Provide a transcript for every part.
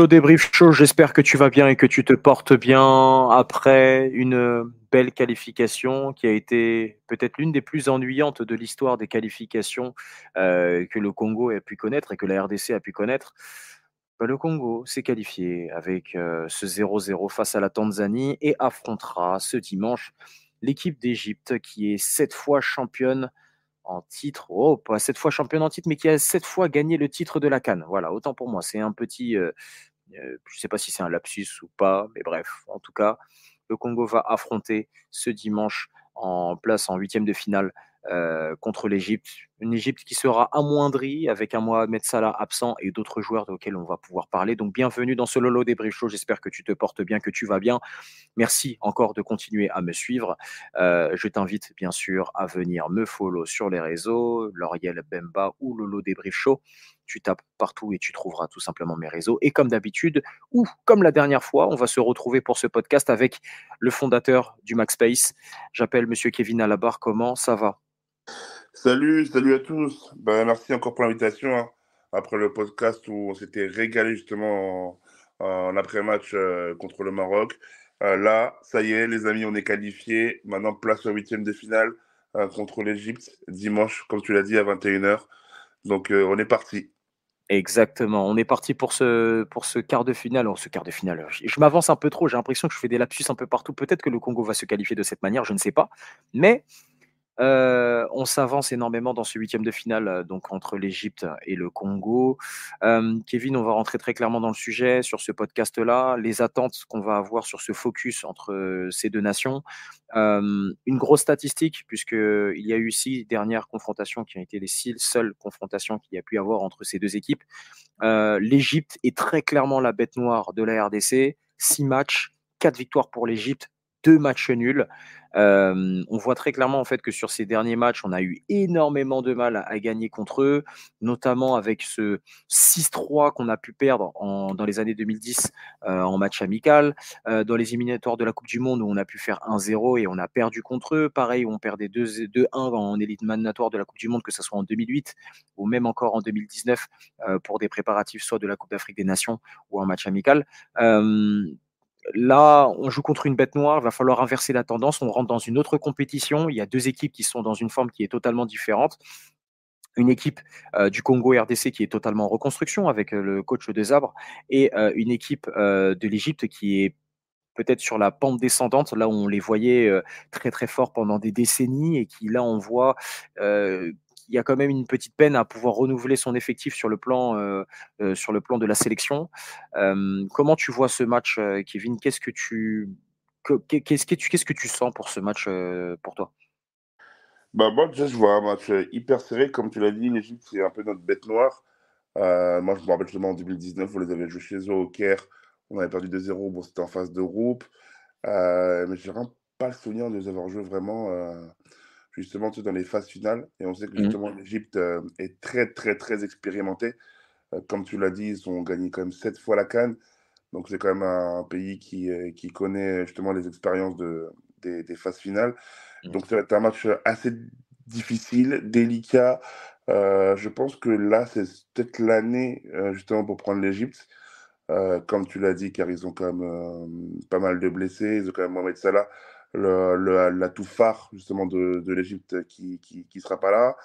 Au débrief show. J'espère que tu vas bien et que tu te portes bien après une belle qualification qui a été peut-être l'une des plus ennuyantes de l'histoire des qualifications euh, que le Congo a pu connaître et que la RDC a pu connaître. Bah, le Congo s'est qualifié avec euh, ce 0-0 face à la Tanzanie et affrontera ce dimanche l'équipe d'Égypte qui est sept fois championne en titre. Oh, pas sept fois championne en titre, mais qui a sept fois gagné le titre de la Cannes. Voilà, autant pour moi. C'est un petit, euh, euh, je ne sais pas si c'est un lapsus ou pas, mais bref, en tout cas, le Congo va affronter ce dimanche en place en huitième de finale euh, contre l'Égypte une Égypte qui sera amoindrie avec un Mohamed Salah absent et d'autres joueurs auxquels on va pouvoir parler. Donc bienvenue dans ce Lolo des Brichots. J'espère que tu te portes bien, que tu vas bien. Merci encore de continuer à me suivre. Euh, je t'invite bien sûr à venir me follow sur les réseaux, L'Oriel Bemba ou Lolo des Brichots. Tu tapes partout et tu trouveras tout simplement mes réseaux. Et comme d'habitude, ou comme la dernière fois, on va se retrouver pour ce podcast avec le fondateur du Max Space. J'appelle Monsieur Kevin Alabar. Comment ça va Salut, salut à tous. Ben, merci encore pour l'invitation. Hein. Après le podcast où on s'était régalé justement en, après-match euh, contre le Maroc. Euh, là, ça y est, les amis, on est qualifiés. Maintenant, place au huitième de finale hein, contre l'Égypte, dimanche, comme tu l'as dit, à 21h. Donc, euh, on est parti. Exactement. On est parti pour ce, pour ce quart de finale. Oh, ce quart de je m'avance un peu trop. J'ai l'impression que je fais des lapsus un peu partout. Peut-être que le Congo va se qualifier de cette manière, je ne sais pas. Mais euh, on s'avance énormément dans ce huitième de finale, euh, donc entre l'Égypte et le Congo. Euh, Kevin, on va rentrer très clairement dans le sujet sur ce podcast-là, les attentes qu'on va avoir sur ce focus entre ces deux nations. une grosse statistique, puisqu'il y a eu six dernières confrontations qui ont été les six seules confrontations qu'il y a pu avoir entre ces deux équipes. L'Égypte est très clairement la bête noire de la RDC. Six matchs, quatre victoires pour l'Égypte, deux matchs nuls. on voit très clairement en fait que sur ces derniers matchs, on a eu énormément de mal à, gagner contre eux, notamment avec ce 6-3 qu'on a pu perdre dans les années 2010 en match amical, dans les éliminatoires de la Coupe du Monde où on a pu faire 1-0 et on a perdu contre eux. Pareil, on perdait 2-1 en élite mandatoire de la Coupe du Monde, que ce soit en 2008 ou même encore en 2019 pour des préparatifs soit de la Coupe d'Afrique des Nations ou en match amical. Là, on joue contre une bête noire, il va falloir inverser la tendance, on rentre dans une autre compétition, il y a deux équipes qui sont dans une forme qui est totalement différente. Une équipe euh, du Congo RDC qui est totalement en reconstruction avec euh, le coach des arbres. et euh, une équipe de l'Égypte qui est peut-être sur la pente descendante, là où on les voyait très très fort pendant des décennies et qui là on voit il y a quand même une petite peine à pouvoir renouveler son effectif sur le plan, euh, euh, sur le plan de la sélection. Euh, comment tu vois ce match, Kevin Qu'est-ce que tu qu'est-ce que tu qu'est-ce que tu sens pour ce match pour toi bah moi je vois un match hyper serré comme tu l'as dit l'Égypte c'est un peu notre bête noire moi je me rappelle justement en 2019 vous les avez joués chez eux au Caire on avait perdu 2-0 bon c'était en phase de groupe euh, mais j'ai vraiment pas le souvenir de les avoir joués vraiment justement dans les phases finales. Et on sait que mmh. justement l'Égypte euh, est très très très expérimentée. Euh, comme tu l'as dit, ils ont gagné quand même sept fois la Cannes. Donc c'est quand même un, pays qui, euh, connaît justement les expériences de, des, phases finales. Mmh. Donc ça va être un match assez difficile, délicat. je pense que là, c'est peut-être l'année justement pour prendre l'Égypte. comme tu l'as dit, car ils ont quand même pas mal de blessés. Ils ont quand même Mohamed Salah le, la l'atout phare justement de, de qui, qui, qui, sera pas là.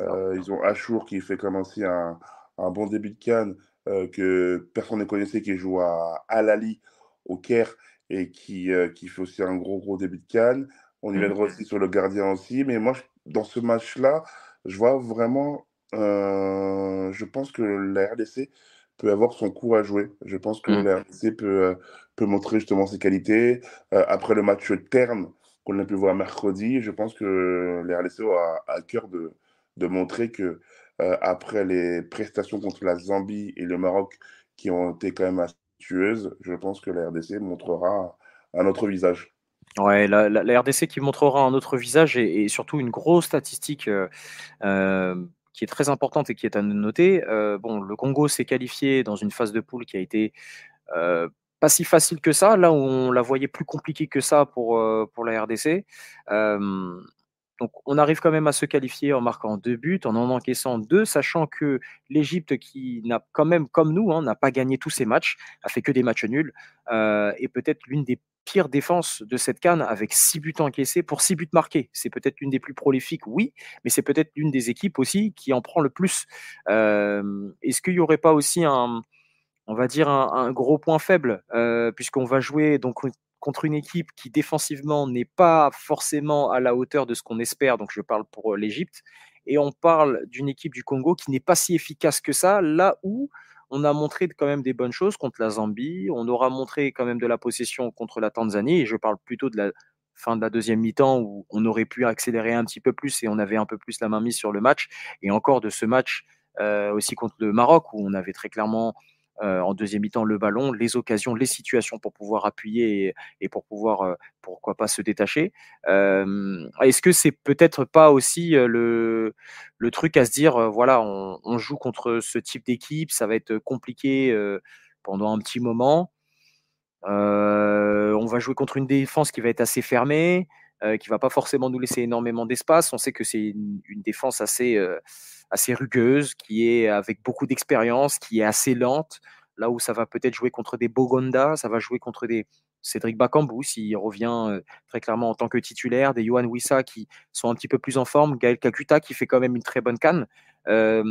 Euh, ils ont Ashour qui fait comme aussi un, un bon début de Cannes euh, que personne ne connaissait, qui joue à Al-Ali au Caire et qui, euh, qui fait aussi un gros gros début de Cannes. On y mhm. viendra aussi sur le gardien aussi. Mais moi, dans ce match-là, je vois vraiment, je pense que la RDC peut avoir son coup à jouer. Je pense que mm. la RDC peut, euh, peut montrer justement ses qualités. Euh, après le match terme qu'on a pu voir mercredi, je pense que RDC a à cœur de, montrer que euh, après les prestations contre la Zambie et le Maroc qui ont été quand même astucieuses, je pense que la RDC montrera un autre visage. Ouais, la, RDC qui montrera un autre visage et, surtout une grosse statistique qui est très importante et qui est à noter. Euh, bon, le Congo s'est qualifié dans une phase de poule qui a été euh, pas si facile que ça, là où on la voyait plus compliquée que ça pour, euh, pour la RDC. donc on arrive quand même à se qualifier en marquant deux buts, en en encaissant deux, sachant que l'Égypte, qui n'a quand même, comme nous, hein, n'a pas gagné tous ses matchs, a fait que des matchs nuls, est peut-être l'une des pire défense de cette canne avec 6 buts encaissés pour 6 buts marqués. C'est peut-être l'une des plus prolifiques, oui, mais c'est peut-être l'une des équipes aussi qui en prend le plus. Euh, est-ce qu'il n'y aurait pas aussi un, on va dire, un, gros point faible, euh, puisqu'on va jouer donc contre une équipe qui défensivement n'est pas forcément à la hauteur de ce qu'on espère, donc je parle pour euh, l'Egypte, et on parle d'une équipe du Congo qui n'est pas si efficace que ça, là où on a montré quand même des bonnes choses contre la Zambie, on aura montré quand même de la possession contre la Tanzanie, et je parle plutôt de la fin de la deuxième mi-temps où on aurait pu accélérer un petit peu plus et on avait un peu plus la main mise sur le match, et encore de ce match euh, aussi contre le Maroc où on avait très clairement euh, en deuxième mi-temps, le ballon, les occasions, les situations pour pouvoir appuyer et, pour pouvoir, euh, pourquoi pas, se détacher. Euh, est-ce que c'est peut-être pas aussi le, truc à se dire, voilà, on, joue contre ce type d'équipe, ça va être compliqué pendant un petit moment. on va jouer contre une défense qui va être assez fermée, qui va pas forcément nous laisser énormément d'espace. On sait que c'est une, défense assez assez rugueuse, qui est avec beaucoup d'expérience, qui est assez lente. Là où ça va peut-être jouer contre des Bogonda, ça va jouer contre des Cédric Bakambu, s'il revient euh, très clairement en tant que titulaire, des Johan Wissa qui sont un petit peu plus en forme, Gaël Kakuta qui fait quand même une très bonne canne. Euh,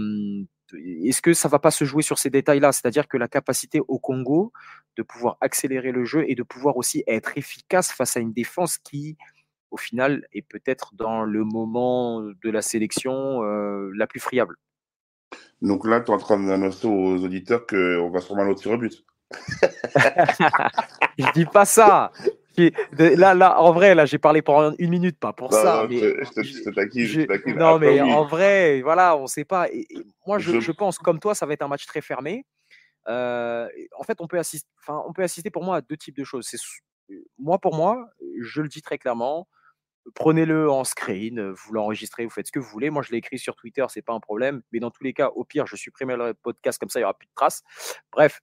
est-ce que ça va pas se jouer sur ces détails-là C'est-à-dire que la capacité au Congo de pouvoir accélérer le jeu et de pouvoir aussi être efficace face à une défense qui au final, et peut-être dans le moment de la sélection la plus friable. Donc là, tu es en train d'annoncer aux auditeurs qu'on va remettre au tir au but. je dis pas ça. Là, là, en vrai, là, j'ai parlé pendant une minute, pas pour ça. Non, mais je Non, mais en vrai, voilà, on ne sait pas. Et, moi, je, pense, comme toi, ça va être un match très fermé. en fait, on peut, assister, on peut assister pour moi à deux types de choses. Moi, pour moi, je le dis très clairement, prenez-le en screen, euh, vous l'enregistrez, vous faites ce que vous voulez. Moi, je l'ai écrit sur Twitter, c'est pas un problème. Mais dans tous les cas, au pire, je supprime le podcast comme ça, il n'y aura plus de traces. Bref,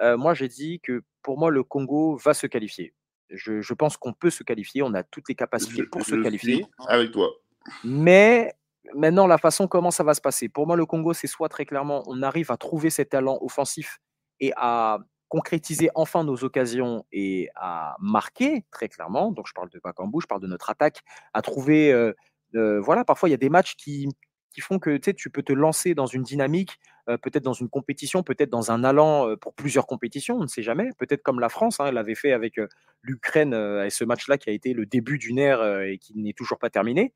euh, moi, j'ai dit que pour moi, le Congo va se qualifier. Je, pense qu'on peut se qualifier, on a toutes les capacités pour se qualifier. Avec toi. Mais maintenant, la façon comment ça va se passer. Pour moi, le Congo, c'est soit très clairement, on arrive à trouver ses talents offensifs et à concrétiser enfin nos occasions et à marquer très clairement. Donc je parle de Bakambu, je parle de notre attaque, à trouver. Euh, voilà, parfois il y a des matchs qui, font que tu peux te lancer dans une dynamique, euh, peut-être dans une compétition, peut-être dans un allant euh, pour plusieurs compétitions, on ne sait jamais. Peut-être comme la France hein, elle l'avait fait avec l'Ukraine et ce match-là qui a été le début d'une ère et qui n'est toujours pas terminé.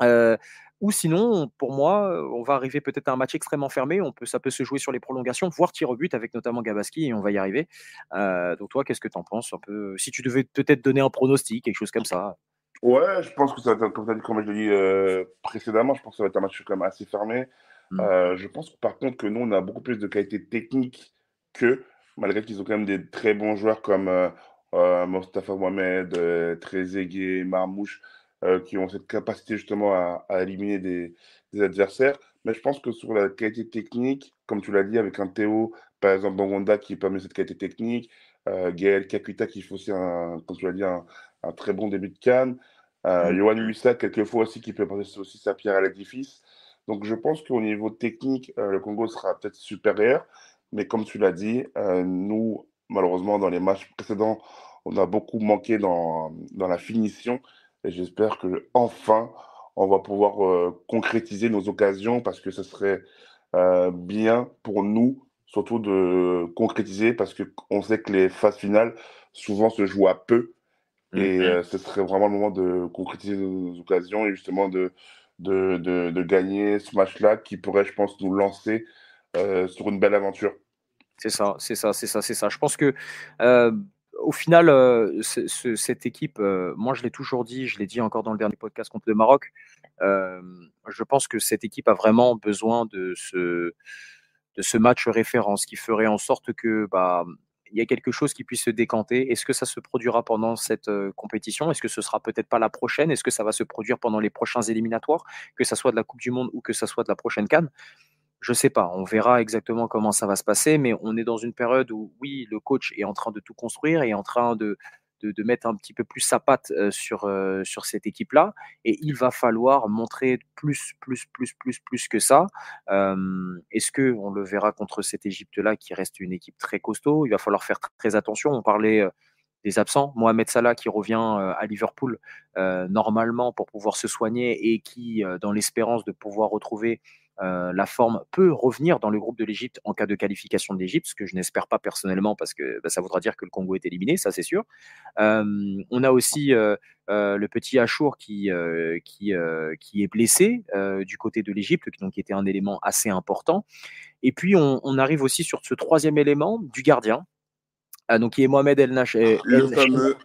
Euh, ou sinon, pour moi, on va arriver peut-être à un match extrêmement fermé. On peut, ça peut se jouer sur les prolongations, voire tir au but avec notamment Gabaski, et on va y arriver. donc toi, qu'est-ce que tu en penses Si tu devais peut-être donner un pronostic, quelque chose comme ça. Ouais, je pense que ça va être, comme, dit, comme je l'ai dit précédemment, je pense que ça va être un match quand même assez fermé. Mmh. je pense par contre que nous, on a beaucoup plus de qualité technique que, malgré qu'ils ont quand même des très bons joueurs comme euh, Mostafa Mohamed, Trezeguet, Marmouche. Euh, qui ont cette capacité justement à, éliminer des, adversaires. Mais je pense que sur la qualité technique, comme tu l'as dit, avec un Théo, par exemple, Bangonda qui permet cette qualité technique, euh, Gaël Kakuta qui fait aussi, comme tu l'as dit, un, très bon début de canne, euh, mm. Johan quelquefois aussi qui peut apporter aussi sa pierre à l'édifice. Donc je pense qu'au niveau technique, euh, le Congo sera peut-être supérieur. Mais comme tu l'as dit, nous, malheureusement, dans les matchs précédents, on a beaucoup manqué dans la finition. Et j'espère que enfin, on va pouvoir euh, concrétiser nos occasions parce que ce serait euh, bien pour nous, surtout de concrétiser parce qu'on sait que les phases finales souvent se jouent à peu. Et mm-hmm. euh, ce serait vraiment le moment de concrétiser nos occasions et justement de, de, de, de gagner ce match-là qui pourrait, je pense, nous lancer sur une belle aventure. C'est ça, c'est ça, c'est ça, c'est ça. Je pense que au final, euh, cette équipe, euh, moi je l'ai toujours dit, je l'ai dit encore dans le dernier podcast contre le Maroc, euh, je pense que cette équipe a vraiment besoin de ce, match référence qui ferait en sorte que bah, il y a quelque chose qui puisse se décanter. Est-ce que ça se produira pendant cette compétition Est-ce que ce sera peut-être pas la prochaine Est-ce que ça va se produire pendant les prochains éliminatoires, que ce soit de la Coupe du Monde ou que ce soit de la prochaine Cannes je sais pas, on verra exactement comment ça va se passer, mais on est dans une période où, oui, le coach est en train de tout construire, et en train de, mettre un petit peu plus sa patte euh, sur, euh, sur cette équipe-là, et il va falloir montrer plus, plus, plus, plus, plus que ça. Euh, est-ce que on le verra contre cette Égypte-là qui reste une équipe très costaud Il va falloir faire très attention. On parlait des absents. Mohamed Salah qui revient à Liverpool normalement pour pouvoir se soigner et qui, dans l'espérance de pouvoir retrouver euh, la forme peut revenir dans le groupe de l'Égypte en cas de qualification de l'Égypte, ce que je n'espère pas personnellement parce que bah, ça voudra dire que le Congo est éliminé, ça c'est sûr. Euh, on a aussi euh, le petit Achour qui, qui, est blessé du côté de l'Égypte, donc qui était un élément assez important. Et puis on, arrive aussi sur ce troisième élément du gardien, ah, donc qui est Mohamed El Nash. Ah, le fameux.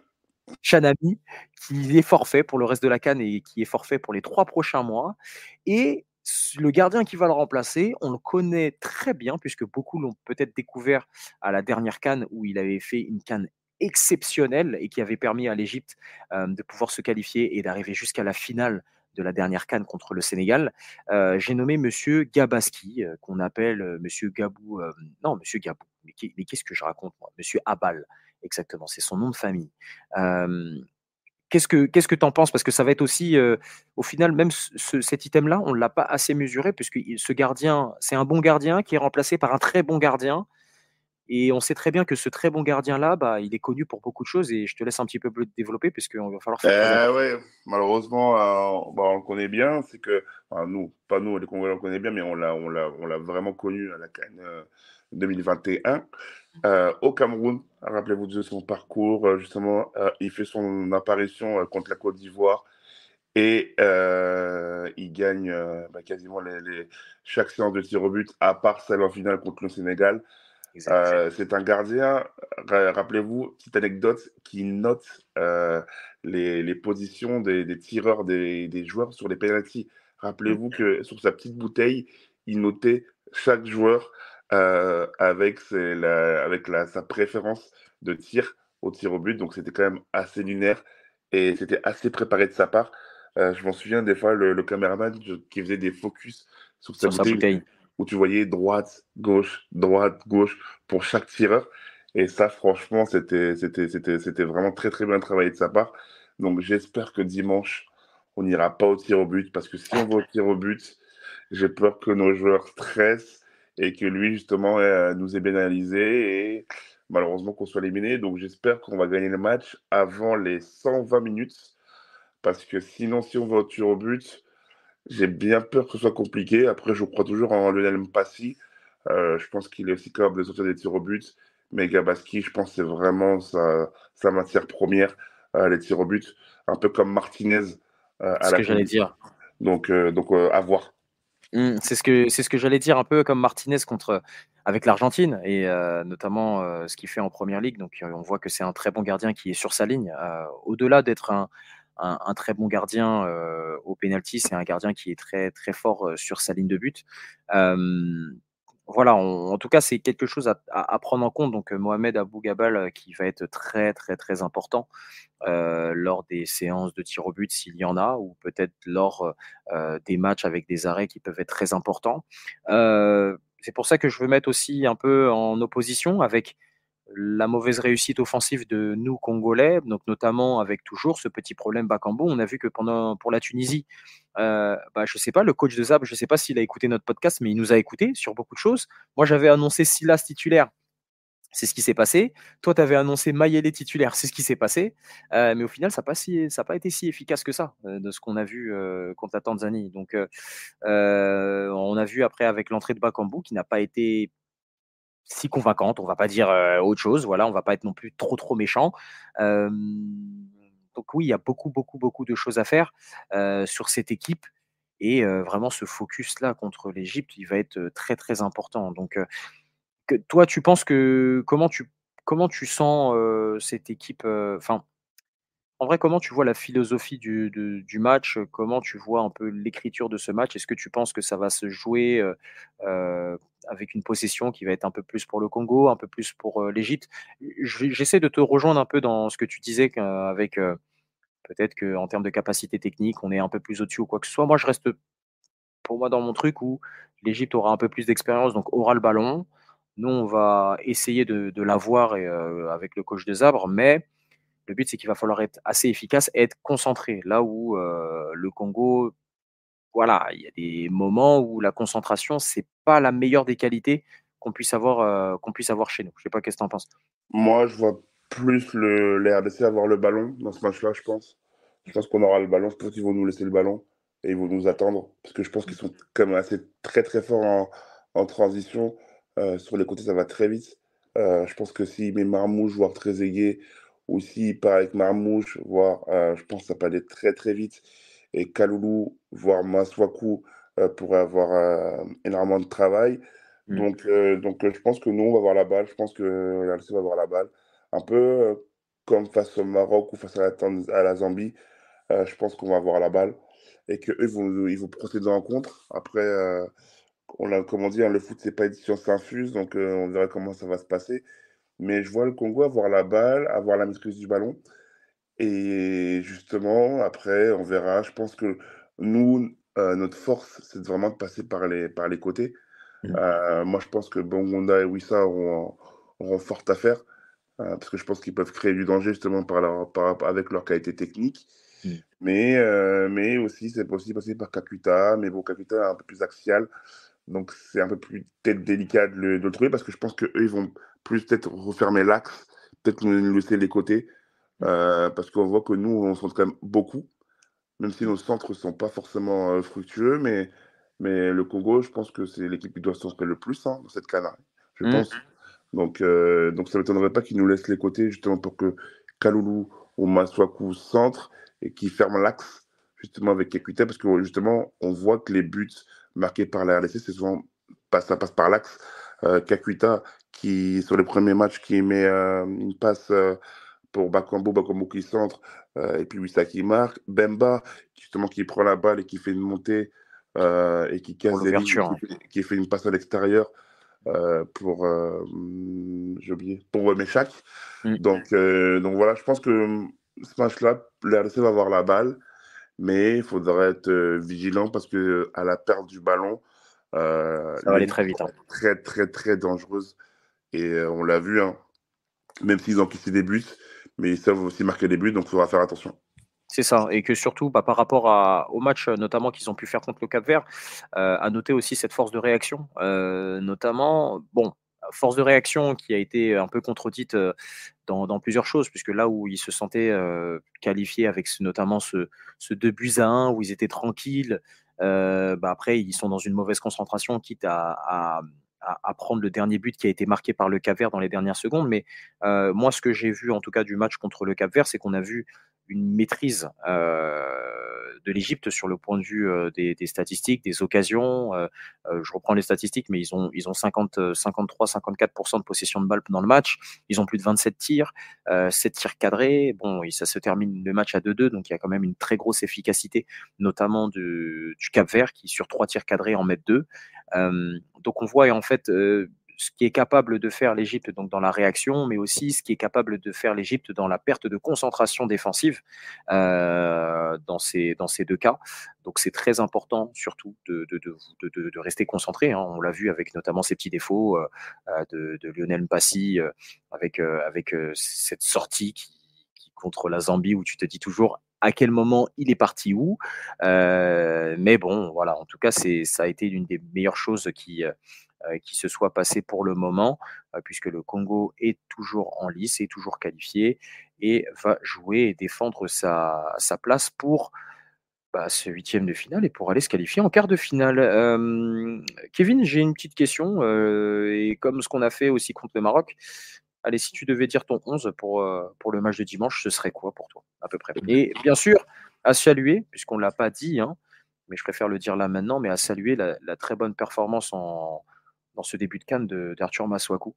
Chanami, qui est forfait pour le reste de la canne et qui est forfait pour les trois prochains mois. Et le gardien qui va le remplacer, on le connaît très bien, puisque beaucoup l'ont peut-être découvert à la dernière canne où il avait fait une canne exceptionnelle et qui avait permis à l'Égypte de pouvoir se qualifier et d'arriver jusqu'à la finale de la dernière canne contre le Sénégal. J'ai nommé Monsieur Gabaski, qu'on appelle Monsieur Gabou. non, Monsieur Gabou. Mais, qu'est-ce que je raconte moi Monsieur Abal, exactement. C'est son nom de famille. Qu'est-ce que qu'est-ce que penses Parce que ça va être aussi, euh, au final, même cet item-là, on l'a pas assez mesuré puisque ce gardien, c'est un bon gardien qui est remplacé par un très bon gardien. Et on sait très bien que ce très bon gardien-là, bah, il est connu pour beaucoup de choses. Et je te laisse un petit peu bleu développer, puisqu'on va falloir faire. Eh euh, malheureusement, bah, on le connaît bien. C'est que, nous, pas nous, les Congolais, on le connaît bien, mais on l'a, on l'a, on l'a vraiment connu à la Cannes 2021. Euh, euh, au Cameroun, rappelez-vous de son parcours, euh, justement, euh, il fait son apparition contre la Côte d'Ivoire et il gagne bah, quasiment les, chaque séance de tir au but, à part celle en finale contre le Sénégal. c'est un gardien, rappelez-vous, petite anecdote, qui note les, positions des, tireurs, des, joueurs sur les pénalties. Rappelez-vous mm. que sur sa petite bouteille, il notait chaque joueur euh, avec, avec sa préférence de tir au tir au but. Donc c'était quand même assez lunaire et c'était assez préparé de sa part. Euh, je m'en souviens des fois, le, caméraman qui faisait des focus sur sa, bouteille, où tu voyais droite, gauche, droite, gauche pour chaque tireur. Et ça, franchement, c'était vraiment très très bien travaillé de sa part. Donc j'espère que dimanche, on n'ira pas au tir au but parce que si on va au tir au but, j'ai peur que nos joueurs stressent et que lui, justement, euh, nous est analysé et malheureusement qu'on soit éliminé. Donc j'espère qu'on va gagner le match avant les 120 minutes parce que sinon, si on va au tir au but, j'ai bien peur que ce soit compliqué. Après, je crois toujours en Lionel Mpassi. Euh, je pense qu'il est aussi capable de sortir des tirs au but. Mais Gabaski, je pense que c'est vraiment sa, matière première, euh, les tirs au but. Un peu comme Martinez à la que j'allais dire. Donc, donc à voir. Mmh, c'est ce que c'est ce que j'allais dire un peu comme Martinez contre euh, avec l'Argentine et euh, notamment euh, ce qu'il fait en première ligue. Donc on voit que c'est un très bon gardien qui est sur sa ligne. Au-delà d'être un, un, un, très bon gardien au penalty, c'est un gardien qui est très très fort sur sa ligne de but voilà, en tout cas, c'est quelque chose à, prendre en compte. Donc, euh, Mohamed Abou Gabal euh, qui va être très, très, très important euh, lors des séances de tir au but, s'il y en a, ou peut-être lors des matchs avec des arrêts qui peuvent être très importants. c'est pour ça que je veux mettre aussi un peu en opposition avec la mauvaise réussite offensive de nous Congolais, donc notamment avec toujours ce petit problème Bakambo. On a vu que pendant pour la Tunisie, euh, bah, je sais pas, le coach de Zab, je sais pas s'il a écouté notre podcast, mais il nous a écouté sur beaucoup de choses. Moi, j'avais annoncé Silas titulaire. C'est ce qui s'est passé. Toi, tu avais annoncé les titulaire, c'est ce qui s'est passé. Euh, mais au final, ça n'a pas, pas été si efficace que ça, euh, de ce qu'on a vu contre la Tanzanie. Donc, on a vu après avec l'entrée de Bakambu, qui n'a pas été si convaincante. On va pas dire autre chose. Voilà, on va pas être non plus trop trop méchant. donc oui, il y a beaucoup beaucoup beaucoup de choses à faire sur cette équipe. Et vraiment, ce focus-là contre l'Égypte, il va être très très important. Donc, toi, tu penses que comment tu comment tu sens cette équipe Enfin, en vrai, comment tu vois la philosophie du, match Comment tu vois un peu l'écriture de ce match Est-ce que tu penses que ça va se jouer avec une possession qui va être un peu plus pour le Congo, un peu plus pour euh, l'Égypte. J'essaie de te rejoindre un peu dans ce que tu disais avec euh, peut-être qu'en termes de capacité technique, on est un peu plus au-dessus ou quoi que ce soit. Moi, je reste pour moi dans mon truc où l'Égypte aura un peu plus d'expérience, donc aura le ballon. Nous, on va essayer de, l'avoir euh, avec le coach de Zabre, mais le but, c'est qu'il va falloir être assez efficace et être concentré. Là où le Congo, voilà, il y a des moments où la concentration, c'est pas la meilleure des qualités qu'on puisse avoir, qu'on puisse avoir chez nous. Je sais pas qu'est-ce que tu en penses. Moi, je vois plus le, les RDC avoir le ballon dans ce match-là, je pense. Je pense qu'on aura le ballon. Je pense qu'ils vont nous laisser le ballon et ils vont nous attendre parce que je pense qu'ils sont comme assez très très forts en, transition. sur les côtés, ça va très vite. je pense que s'il met Marmouche, voire très aigué, ou s'il part avec Marmouche, voire, je pense que ça peut aller très très vite et Kaloulou, voire Maswaku, euh, pourrait avoir euh, énormément de travail. Mmh. Donc, euh, donc je pense que nous, on va avoir la balle. Je pense que la va avoir la balle. Un peu comme face au Maroc ou face à la, à la Zambie, je pense qu'on va avoir la balle et qu'eux, ils vont, ils procéder en contre. Après, on a, comme on dit, hein, le foot, c'est pas une science infuse, donc on verra comment ça va se passer. Mais je vois le Congo avoir la balle, avoir la maîtrise du ballon. Et justement, après, on verra. Je pense que nous, euh, notre force, c'est vraiment de passer par les, par les côtés. Mmh. Euh, moi, je pense que Bangonda et Wissa auront, ont fort à faire, euh, parce que je pense qu'ils peuvent créer du danger justement par par, avec leur qualité technique. Mmh. Mais, mais aussi, c'est possible passer par Kakuta, mais bon, Kakuta est un peu plus axial, donc c'est un peu plus peut-être délicat de le, de le, trouver, parce que je pense qu'eux, ils vont plus peut-être refermer l'axe, peut-être nous laisser les côtés. Euh, parce qu'on voit que nous, on centre quand même beaucoup, même si nos centres ne sont pas forcément euh, fructueux, mais, mais le Congo, je pense que c'est l'équipe qui doit centrer le plus hein, dans cette canne, je mmh. pense. Donc, euh, donc ça ne m'étonnerait pas qu'ils nous laissent les côtés, justement, pour que Kaloulou ou Maswaku centre et qui ferme l'axe, justement, avec Kakuta, parce que justement, on voit que les buts marqués par la RDC, c'est souvent ça passe par l'axe. Kakuta, qui sur les premiers matchs, qui met une passe pour Bakombo, Bakombo qui centre, euh, et puis Wissa qui marque. Bemba, justement, qui prend la balle et qui fait une montée euh, et qui casse qui, fait une passe à l'extérieur euh, pour, hmm, j'ai oublié, pour Meshak. Mm. Donc, donc voilà, je pense que hmm, ce match-là, l'ARC va avoir la balle, mais il faudrait être vigilant parce que à la perte du ballon, ça va aller très vite. Hein. Très, très, très dangereuse. Et on l'a vu, hein, même s'ils ont quitté des buts, mais ils savent aussi marquer des buts, donc il faudra faire attention. C'est ça, et que surtout bah, par rapport au match euh, notamment qu'ils ont pu faire contre le Cap Vert, euh, à noter aussi cette force de réaction, euh, notamment, bon, force de réaction qui a été un peu contredite dans, plusieurs choses, puisque là où ils se sentaient qualifiés avec notamment ce, ce 2 buts à 1, où ils étaient tranquilles, bah après ils sont dans une mauvaise concentration, quitte à à, prendre le dernier but qui a été marqué par le Cap-Vert dans les dernières secondes. Mais euh, moi, ce que j'ai vu en tout cas du match contre le Cap-Vert, c'est qu'on a vu une maîtrise euh, de l'Égypte sur le point de vue euh, des, statistiques, des occasions. je reprends les statistiques, mais ils ont, ils ont 53, 54 de possession de balle dans le match. Ils ont plus de 27 tirs, 7 tirs cadrés. Bon, ça se termine le match à 2-2, donc il y a quand même une très grosse efficacité, notamment du, du Cap-Vert qui sur trois tirs cadrés en met deux. Donc on voit en fait ce qui est capable de faire l'Égypte donc dans la réaction, mais aussi ce qui est capable de faire l'Égypte dans la perte de concentration défensive dans, ces, dans ces deux cas. Donc c'est très important surtout de, de, rester concentré. Hein. On l'a vu avec notamment ces petits défauts euh, de, Lionel Mpassi avec, avec cette sortie qui, contre la Zambie où tu te dis toujours à quel moment il est parti où. Euh, mais bon, voilà, en tout cas, c'est, ça a été l'une des meilleures choses qui, euh, euh, qui se soit passée pour le moment, puisque le Congo est toujours en lice, est toujours qualifié et va jouer et défendre sa, place pour bah, ce huitième de finale et pour aller se qualifier en quart de finale. Kevin, j'ai une petite question, et comme ce qu'on a fait aussi contre le Maroc, Allez, si tu devais dire ton 11 pour, euh, pour le match de dimanche, ce serait quoi pour toi, à peu près eh Et ben, bien sûr, à saluer, puisqu'on ne l'a pas dit, hein, mais je préfère le dire là maintenant, mais à saluer la, très bonne performance en, dans ce début de Cannes d'Arthur Maswaku,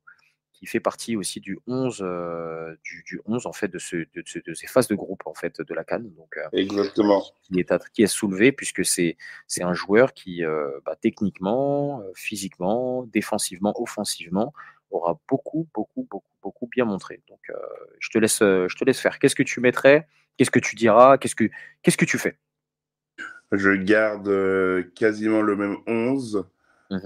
qui fait partie aussi du 11, euh, du, en fait, de, ce, de, ces phases de groupe en fait, de la Cannes. Donc, euh, Exactement. Qui est, qui soulevé, puisque c'est un joueur qui, bah, techniquement, physiquement, défensivement, offensivement, aura beaucoup, beaucoup, beaucoup, beaucoup bien montré. Donc, euh, je, te laisse, euh, je te laisse faire. Qu'est-ce que tu mettrais Qu'est-ce que tu diras qu'est-ce que, qu'est-ce que tu fais Je garde euh, quasiment le même 11. Mmh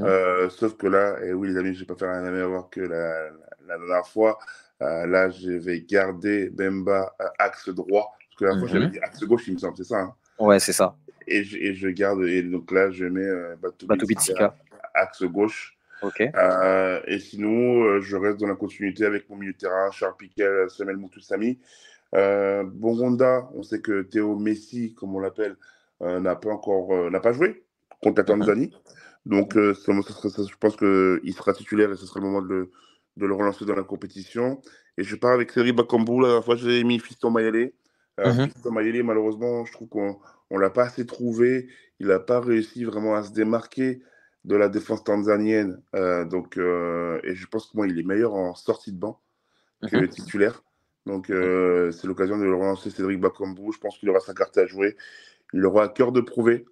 sauf que là, et eh oui les amis, je vais pas faire la même erreur que la, la, dernière fois. là, je vais garder Bemba axe droit. Parce que la fois, mmh j'avais dit axe gauche, il me semble, c'est ça hein. Ouais, c'est ça. Et je, et je, garde, et donc là, je mets Batubitsika axe gauche. Euh, et sinon, euh, je reste dans la continuité avec mon milieu de terrain, Charles Piquel, Samuel Moutoussami. Euh, Ronda, on sait que Théo Messi, comme on l'appelle, euh, n'a pas encore n'a pas joué contre la Tanzanie. Mhm. Donc, je pense qu'il sera titulaire et ce sera le moment de le, relancer dans la compétition. Et je pars avec Seri Bakambou La dernière fois, j'ai mis Fiston mhm. Fiston malheureusement, je trouve qu'on ne l'a pas assez trouvé. Il n'a pas réussi vraiment à se démarquer de la défense tanzanienne. Euh, donc, euh, et je pense que moi, il est meilleur en sortie de banc que le mhm. titulaire. Donc, euh, c'est l'occasion de le relancer Cédric Bakambu. Je pense qu'il aura sa carte à jouer. Il aura à cœur de prouver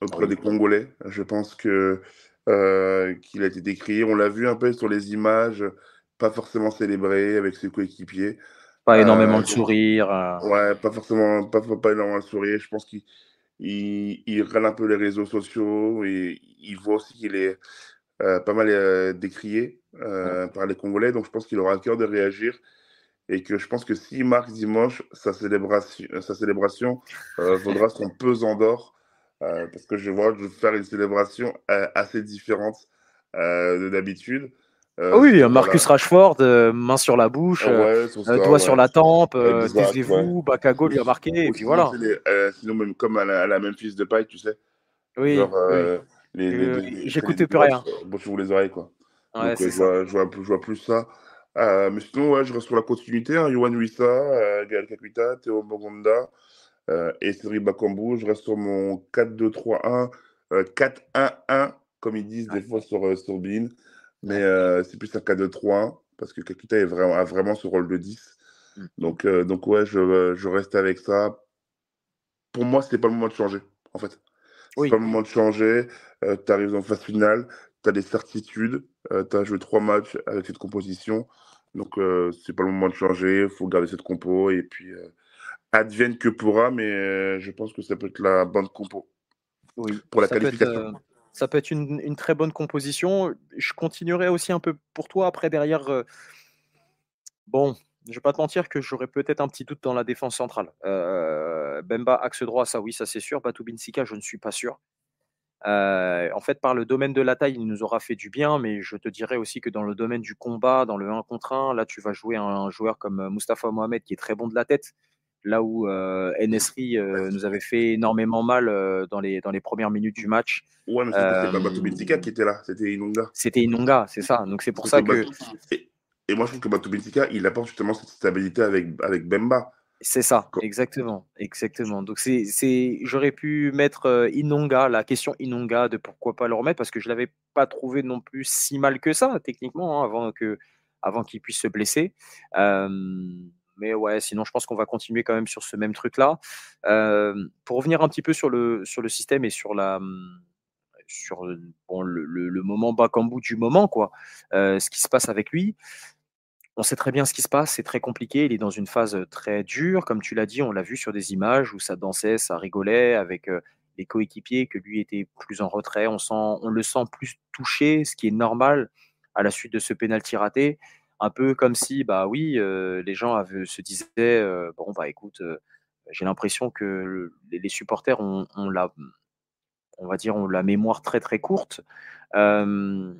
ah auprès des Congolais. Je pense que qu'il a été décrié. On l'a vu un peu sur les images, pas forcément célébré avec ses coéquipiers. Pas énormément de sourire. Ouais, pas forcément, pas, pas énormément de sourire. Je pense qu'il il, il, un peu les réseaux sociaux et il voit aussi qu'il est euh, pas mal euh, décrié euh, par les Congolais. Donc je pense qu'il aura à cœur de réagir et que je pense que si marque dimanche, sa célébration, sa célébration vaudra son pesant d'or parce que je vois je vais faire une célébration assez différente de d'habitude. Euh, ah oui, Marcus Rashford, euh, main sur la bouche, euh, doigt sur la tempe, taisez-vous, ouais. Bakago lui a marqué, et puis voilà. sinon, même comme à la, à la Memphis de paille, tu sais. Oui. J'écoutais plus rien. Bon, sur les oreilles, quoi. Donc, je, vois, je, vois, plus ça. mais sinon, je reste sur la continuité. Hein, Yohan Wissa, Gaël Kakuta, Théo Bogonda et Cyril Bakambu. Je reste sur mon 4-2-3-1, 4-1-1, comme ils disent des fois sur, sur Bean. Mais euh, c'est plus un cas de 3 parce que Kakuta est vraiment, a vraiment ce rôle de 10. Mm. Donc, euh, donc ouais, je, reste avec ça. Pour moi, ce n'est pas le moment de changer, en fait. C'est n'est pas le moment de changer. Euh, tu arrives en phase finale, tu as des certitudes, tu as joué trois matchs avec cette composition. Donc, c'est pas le moment de changer. Il faut garder cette compo et puis advienne que pourra, mais je pense que ça peut être la bonne compo pour la qualification ça peut être une, très bonne composition. Je continuerai aussi un peu pour toi. Après, derrière, euh, bon, je vais pas te mentir que j'aurais peut-être un petit doute dans la défense centrale. Euh, Bemba, axe droit, ça oui, ça c'est sûr. Sika, je ne suis pas sûr. Euh, en fait, par le domaine de la taille, il nous aura fait du bien, mais je te dirais aussi que dans le domaine du combat, dans le 1 contre 1, là, tu vas jouer un, joueur comme Mustafa Mohamed qui est très bon de la tête, là où euh, NSRI euh, nous avait fait énormément mal euh, dans, les, dans les premières minutes du match. Ouais, mais c'était pas qui était là, c'était Inonga. C'était Inonga, c'est ça. Donc c'est pour ça que. Et, moi je trouve que Bato il apporte justement cette stabilité avec, avec Bemba. C'est ça, exactement, exactement. Donc c'est, j'aurais pu mettre Inonga, la question Inonga de pourquoi pas le remettre parce que je l'avais pas trouvé non plus si mal que ça techniquement hein, avant que, avant qu'il puisse se blesser. Euh, mais ouais, sinon je pense qu'on va continuer quand même sur ce même truc-là. Euh, pour revenir un petit peu sur le, sur le système et sur la sur le, le, le, moment Bakambu du moment, quoi, euh, ce qui se passe avec lui. On sait très bien ce qui se passe, c'est très compliqué, il est dans une phase très dure, comme tu l'as dit, on l'a vu sur des images où ça dansait, ça rigolait avec euh, les coéquipiers, que lui était plus en retrait, on, sent, on le sent plus touché, ce qui est normal à la suite de ce pénalty raté un peu comme si, bah oui, les gens se disaient, bon, bah écoute, j'ai l'impression que les supporters ont, la, on va dire, la mémoire très très courte. en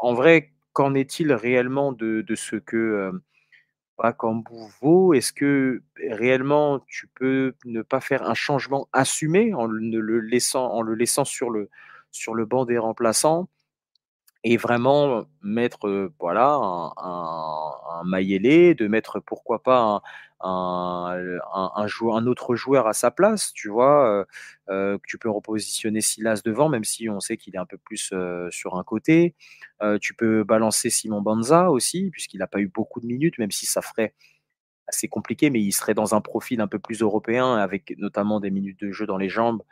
vrai, qu'en est-il réellement de, ce que pas vaut Est-ce que réellement tu peux ne pas faire un changement assumé en le, le laissant, en le laissant sur le, sur le banc des remplaçants et vraiment mettre voilà un, maillet, de mettre pourquoi pas un, autre joueur à sa place, tu vois, tu peux repositionner Silas devant, même si on sait qu'il est un peu plus sur un côté. tu peux balancer Simon Banza aussi, puisqu'il n'a pas eu beaucoup de minutes, même si ça ferait assez compliqué, mais il serait dans un profil un peu plus européen, avec notamment des minutes de jeu dans les jambes,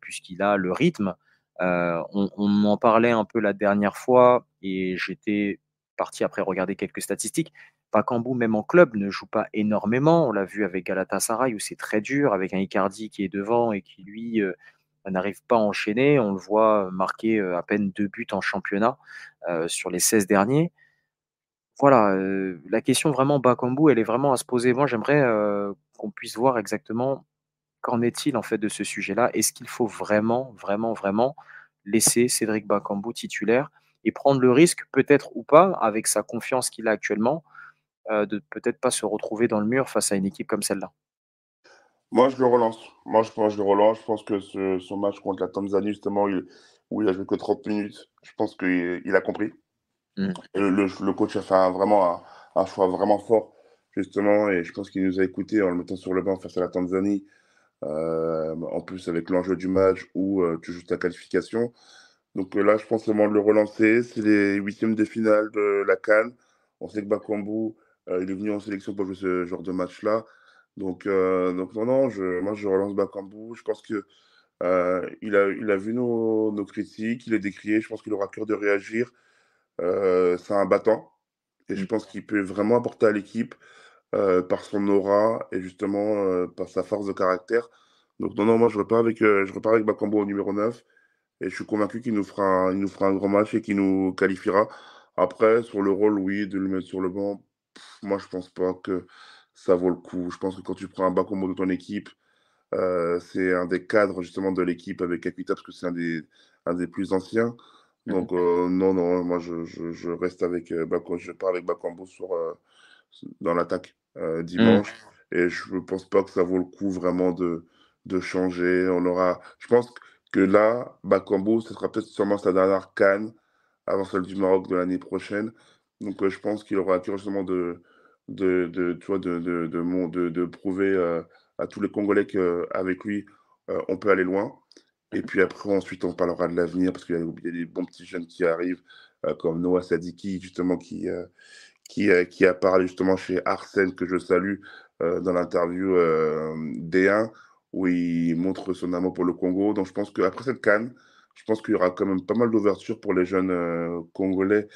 puisqu'il a le rythme. Euh, on, on en parlait un peu la dernière fois et j'étais parti après regarder quelques statistiques. Bakambu même en club, ne joue pas énormément. On l'a vu avec Galatasaray où c'est très dur, avec un Icardi qui est devant et qui, lui, euh, n'arrive pas à enchaîner. On le voit marquer euh, à peine deux buts en championnat sur les 16 derniers. Voilà, la question vraiment Bakambu, elle est vraiment à se poser. Moi, j'aimerais qu'on puisse voir exactement qu'en est-il en fait de ce sujet-là Est-ce qu'il faut vraiment, vraiment, vraiment laisser Cédric Bakambu titulaire et prendre le risque, peut-être ou pas, avec sa confiance qu'il a actuellement, euh, de peut-être pas se retrouver dans le mur face à une équipe comme celle-là Moi, je le relance. Moi, je pense, je le relance. Je pense que son match contre la Tanzanie, justement, où il a joué que 30 minutes, je pense qu'il il a compris. Mmh. Le, coach a fait vraiment un, choix vraiment fort, justement, et je pense qu'il nous a écoutés en le mettant sur le banc face à la Tanzanie. Euh, en plus, avec l'enjeu du match où euh, tu joues ta qualification. Donc euh, là, je pense vraiment de le relancer. C'est les huitièmes de finale de la Cannes. On sait que Bakambu, il est venu en sélection pour jouer ce genre de match-là. Donc, donc non, non, moi, je relance Bakambu. Je pense que il, a, il, a, vu nos, critiques, il est décrié, je pense qu'il aura cœur de réagir. c'est un battant et je mm. pense qu'il peut vraiment apporter à l'équipe. Euh, par son aura et justement euh, par sa force de caractère. Donc non, non, moi je repars avec, euh, je repars avec Bakambo au numéro 9 et je suis convaincu qu'il nous fera, il nous fera un grand match et qu'il nous qualifiera. Après, sur le rôle, oui, de le mettre sur le banc, moi je pense pas que ça vaut le coup. Je pense que quand tu prends un Bakambo de ton équipe, c'est un des cadres justement de l'équipe avec Capita parce que c'est un des, un des plus anciens. Mmh Donc non, non, moi je, je, reste avec Bakambo, je pars avec Bakambo sur, dans l'attaque. Euh, mmh. dimanche. Et je ne pense pas que ça vaut le coup vraiment de, de changer. On aura, je pense que là, Bakambo, ce sera peut-être sûrement sa dernière canne avant celle du Maroc de l'année prochaine. Donc euh, je pense qu'il aura curieusement de, de, de, tu vois, de, de, de, de, prouver euh, à tous les Congolais qu'avec lui, on peut aller loin. Et puis après, ensuite, on parlera de l'avenir parce qu'il y, a des bons petits jeunes qui arrivent, comme Noah Sadiki, justement, qui, qui, euh, qui a parlé justement chez Arsène, que je salue euh, dans l'interview euh, D1, où il montre son amour pour le Congo. Donc je pense qu'après cette canne, je pense qu'il y aura quand même pas mal d'ouverture pour les jeunes Congolais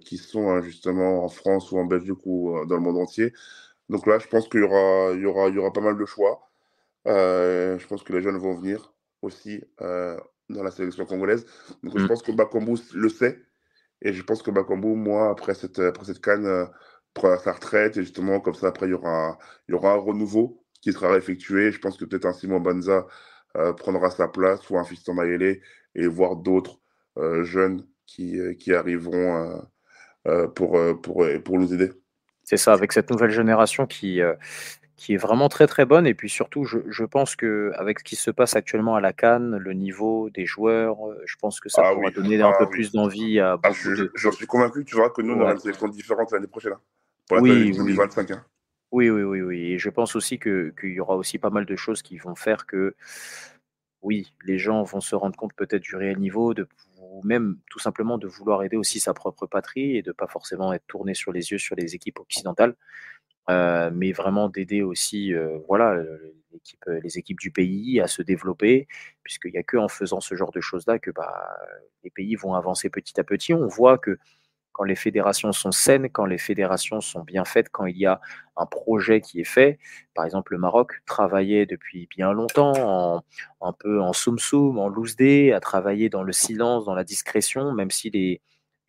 qui sont hein, justement en France ou en Belgique ou dans le monde entier. Donc là, je pense qu'il y aura, il y aura, il y aura pas mal de choix. je pense que les jeunes vont venir aussi dans la sélection congolaise. Donc, je mm. pense que Bakambu le sait. Et je pense que Bakambu, moi, après cette, cette canne, euh, prendra sa retraite. Et justement, comme ça, après, il y aura, il y aura un renouveau qui sera effectué. Je pense que peut-être un Simon Banza euh, prendra sa place ou un Fiston Maïlé, et voir d'autres euh, jeunes qui, arriveront pour, pour, pour nous aider. C'est ça, avec cette nouvelle génération qui, qui est vraiment très très bonne. Et puis surtout, je, pense qu'avec ce qui se passe actuellement à la Cannes, le niveau des joueurs, euh, je pense que ça ah pourra donner ah un peu plus d'envie à. Ah, beaucoup je, de... je, suis convaincu que tu verras que nous, on aura des différentes l'année prochaine. Hein, pour la oui, 2025. Hein. Oui, oui, oui, oui. Et je pense aussi qu'il y aura aussi pas mal de choses qui vont faire que, oui, les gens vont se rendre compte peut-être du réel niveau, de, ou même tout simplement de vouloir aider aussi sa propre patrie et de pas forcément être tourné sur les yeux sur les équipes occidentales. Euh, mais vraiment d'aider aussi euh, voilà, euh, les équipes du pays à se développer, puisqu'il n'y a que en faisant ce genre de choses-là que bah, les pays vont avancer petit à petit. On voit que quand les fédérations sont saines, quand les fédérations sont bien faites, quand il y a un projet qui est fait. Par exemple, le Maroc travaillait depuis bien longtemps un peu en soum-soum, en loose dé à travailler dans le silence, dans la discrétion, même si les,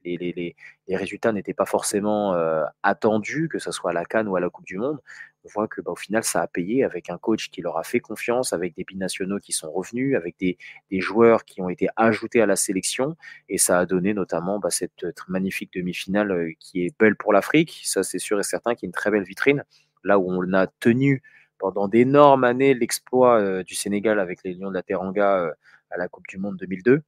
les, résultats n'étaient pas forcément euh, attendus, que ce soit à la Cannes ou à la Coupe du Monde, on voit que bah, au final ça a payé avec un coach qui leur a fait confiance, avec des binationaux qui sont revenus, avec des, joueurs qui ont été ajoutés à la sélection, et ça a donné notamment bah, cette euh, magnifique demi-finale euh, qui est belle pour l'Afrique, ça c'est sûr et certain, qui est une très belle vitrine, là où on a tenu pendant d'énormes années l'exploit du Sénégal avec les Lions de la Teranga à la Coupe du Monde 2002.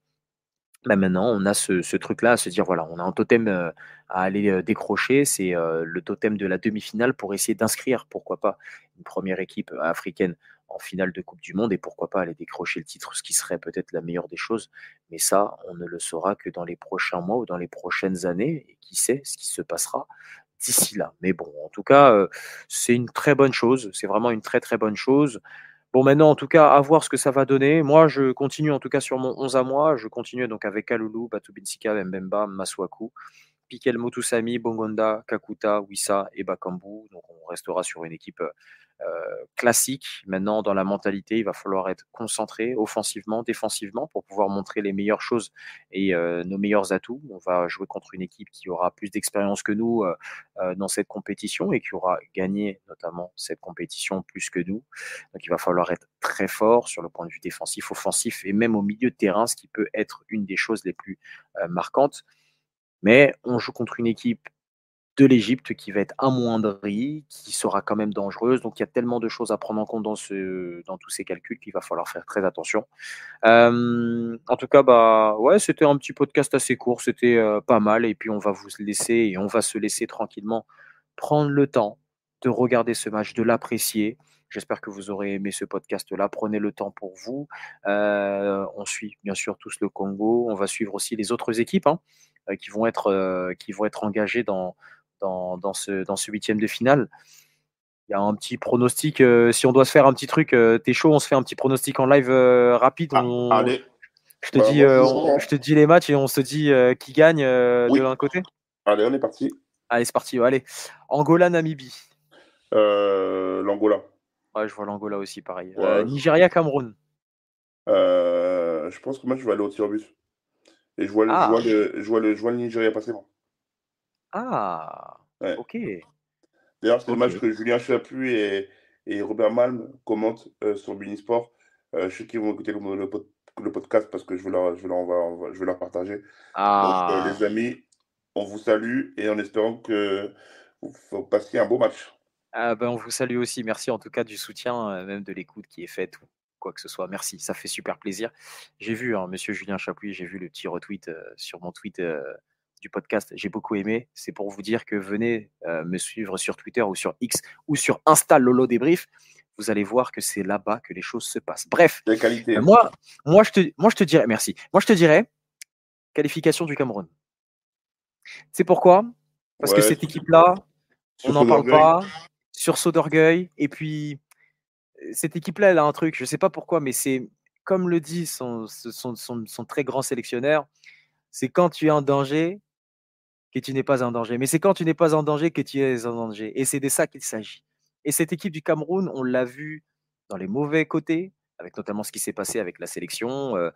Bah, maintenant, on a ce, truc-là à se dire voilà, on a un totem euh, à aller euh, décrocher, c'est euh, le totem de la demi-finale pour essayer d'inscrire, pourquoi pas, une première équipe africaine en finale de Coupe du Monde et pourquoi pas aller décrocher le titre, ce qui serait peut-être la meilleure des choses. Mais ça, on ne le saura que dans les prochains mois ou dans les prochaines années, et qui sait ce qui se passera d'ici là. Mais bon, en tout cas, c'est une très bonne chose, c'est vraiment une très très bonne chose. Bon, maintenant, en tout cas, à voir ce que ça va donner. Moi, je continue, en tout cas, sur mon 11 à moi. Je continue donc avec Kaloulou, Batubinsika, Mbemba, Masuaku. Piquel Motusami, Bongonda, Kakuta, Wissa et Bakambu. Donc on restera sur une équipe euh, classique. Maintenant, dans la mentalité, il va falloir être concentré offensivement, défensivement, pour pouvoir montrer les meilleures choses et euh, nos meilleurs atouts. On va jouer contre une équipe qui aura plus d'expérience que nous euh, dans cette compétition et qui aura gagné notamment cette compétition plus que nous. Donc, il va falloir être très fort sur le point de vue défensif, offensif et même au milieu de terrain, ce qui peut être une des choses les plus marquantes. Mais on joue contre une équipe de l'Égypte qui va être amoindrie, qui sera quand même dangereuse. Donc il y a tellement de choses à prendre en compte dans, tous ces calculs qu'il va falloir faire très attention. Euh, en tout cas, bah, ouais, c'était un petit podcast assez court, c'était euh, pas mal. Et puis on va vous laisser et on va se laisser tranquillement prendre le temps de regarder ce match, de l'apprécier. J'espère que vous aurez aimé ce podcast-là. Prenez le temps pour vous. Euh, on suit bien sûr tous le Congo. On va suivre aussi les autres équipes hein, euh, euh, qui, vont être, engagées dans, ce, huitième de finale. Il y a un petit pronostic. si on doit se faire un petit truc, t'es chaud, on se fait un petit pronostic en live rapide. Je te, dis, les matchs et on se dit qui gagne de l'un côté. Allez, on est parti. Allez, c'est parti. Allez. Angola, Namibie. L'Angola je vois l'Angola aussi, pareil. Euh, Nigeria, Cameroun. Euh, je pense que moi, je vais aller au tir Et je vois, le, je ah. vois je vois le, Nigeria passer. Ah, ok. D'ailleurs, c'est que Julien Chapu et, et Robert Malm commentent euh, sur Binisport. je sais qu'ils vont écouter le, le, podcast parce que je veux leur, je veux leur, je veux leur partager. Ah. les amis, on vous salue et en espérant que vous, vous passiez un beau match. Ah ben, on vous salue aussi. Merci en tout cas du soutien, euh, même de l'écoute qui est faite ou quoi que ce soit. Merci, ça fait super plaisir. J'ai vu, hein, monsieur Julien Chapuis, j'ai vu le petit retweet euh, sur mon tweet euh, du podcast. J'ai beaucoup aimé. C'est pour vous dire que venez me suivre sur Twitter ou sur X ou sur Insta Lolo Débrief. Vous allez voir que c'est là-bas que les choses se passent. Bref, qualité. moi, moi, je te, moi, je te dirais, merci. Moi, je te dirais, qualification du Cameroun. C'est pourquoi Parce que cette équipe-là, on n'en parle pas sursaut d'orgueil. Et puis, cette équipe-là, elle a un truc, je ne sais pas pourquoi, mais c'est, comme le dit son, très grand sélectionneur, c'est quand tu es en danger que tu n'es pas en danger. Mais c'est quand tu n'es pas en danger que tu es en danger. Et c'est de ça qu'il s'agit. Et cette équipe du Cameroun, on l'a vu dans les mauvais côtés, avec notamment ce qui s'est passé avec la sélection, euh,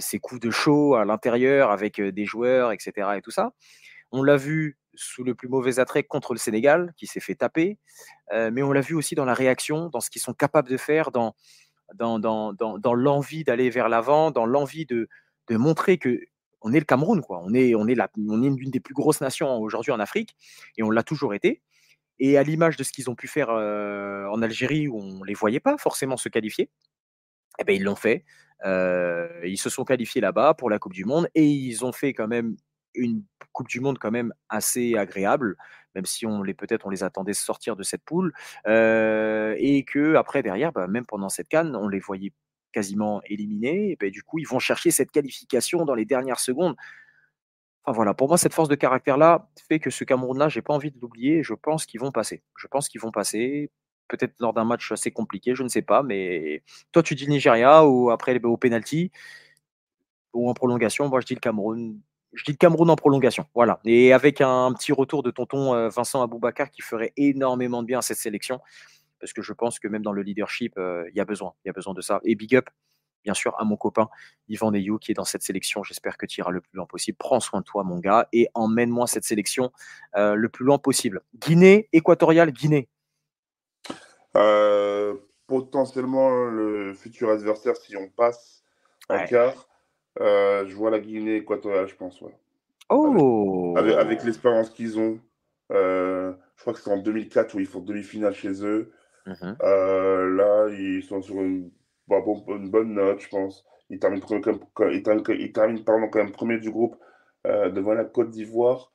ces coups de chaud à l'intérieur avec des joueurs, etc. Et tout ça. On l'a vu sous le plus mauvais attrait contre le Sénégal, qui s'est fait taper, euh, mais on l'a vu aussi dans la réaction, dans ce qu'ils sont capables de faire, dans, dans, dans, l'envie d'aller vers l'avant, dans l'envie de, montrer que on est le Cameroun, quoi. On est, on est, la, on est une des plus grosses nations aujourd'hui en Afrique, et on l'a toujours été. Et à l'image de ce qu'ils ont pu faire euh, en Algérie, où on ne les voyait pas forcément se qualifier, eh bien, ils l'ont fait. Euh, ils se sont qualifiés là-bas pour la Coupe du Monde et ils ont fait quand même une Coupe du Monde quand même assez agréable, même si on les peut-être on les attendait sortir de cette poule, euh, et que après derrière, bah, même pendant cette canne, on les voyait quasiment éliminés, et ben, du coup ils vont chercher cette qualification dans les dernières secondes. Enfin voilà, pour moi cette force de caractère là fait que ce Cameroun là, j'ai pas envie de l'oublier, je pense qu'ils vont passer, je pense qu'ils vont passer. Peut-être lors d'un match assez compliqué, je ne sais pas, mais toi tu dis Nigeria ou après ben, au penalty ou en prolongation, moi je dis le Cameroun je dis Cameroun en prolongation. Voilà. Et avec un petit retour de tonton euh, Vincent Aboubakar qui ferait énormément de bien à cette sélection. Parce que je pense que même dans le leadership, euh, il y a besoin. Il y a besoin de ça. Et big up, bien sûr, à mon copain Yvan Neyou qui est dans cette sélection. J'espère que tu iras le plus loin possible. Prends soin de toi, mon gars, et emmène-moi cette sélection euh, le plus loin possible. Guinée, équatoriale, Guinée. potentiellement le futur adversaire si on passe un quart. Euh, je vois la Guinée équatoriale, je pense. Oh Avec, l'espérance qu'ils ont. Euh, je crois que c'est en 2004 où ils font demi-finale chez eux. Mhm. Euh, là, ils sont sur une, bah, une, bonne note, je pense. Ils terminent, ils terminent, ils terminent quand même premier du groupe devant la Côte d'Ivoire.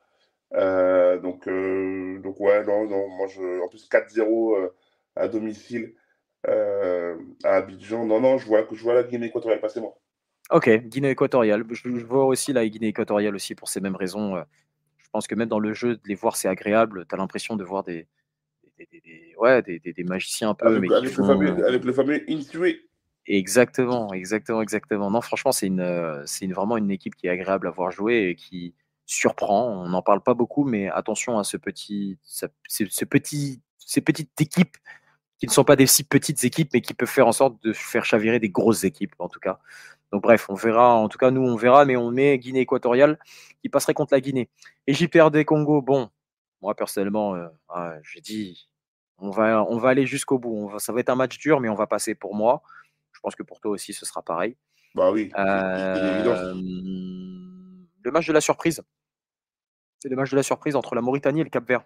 donc, donc, ouais, non, non, moi, en plus, 4-0 à domicile à Abidjan. Non, non, je vois, je vois la Guinée équatoriale passer, moi. Ok, Guinée équatoriale. Je, vois aussi la Guinée équatoriale aussi pour ces mêmes raisons. Euh. Je pense que même dans le jeu, de les voir, c'est agréable. Tu as l'impression de voir des, des, ouais, des, magiciens un peu. Avec, mais font... fameux, avec, le Exactement, exactement, exactement. Non, franchement, c'est une, euh, c'est vraiment une équipe qui est agréable à voir jouer et qui surprend. On n'en parle pas beaucoup, mais attention à ce petit, ce, ce petit, ces petites équipes qui ne sont pas des si petites équipes, mais qui peuvent faire en sorte de faire chavirer des grosses équipes, en tout cas. Donc bref, on verra. En tout cas, nous, on verra, mais on met Guinée équatoriale qui passerait contre la Guinée. Égypte-RD Congo, bon, moi personnellement, euh, ah, j'ai dit, on va, on va aller jusqu'au bout. ça va être un match dur, mais on va passer pour moi. Je pense que pour toi aussi, ce sera pareil. Bah oui. Euh, le match de la surprise. C'est le match de la surprise entre la Mauritanie et le Cap-Vert.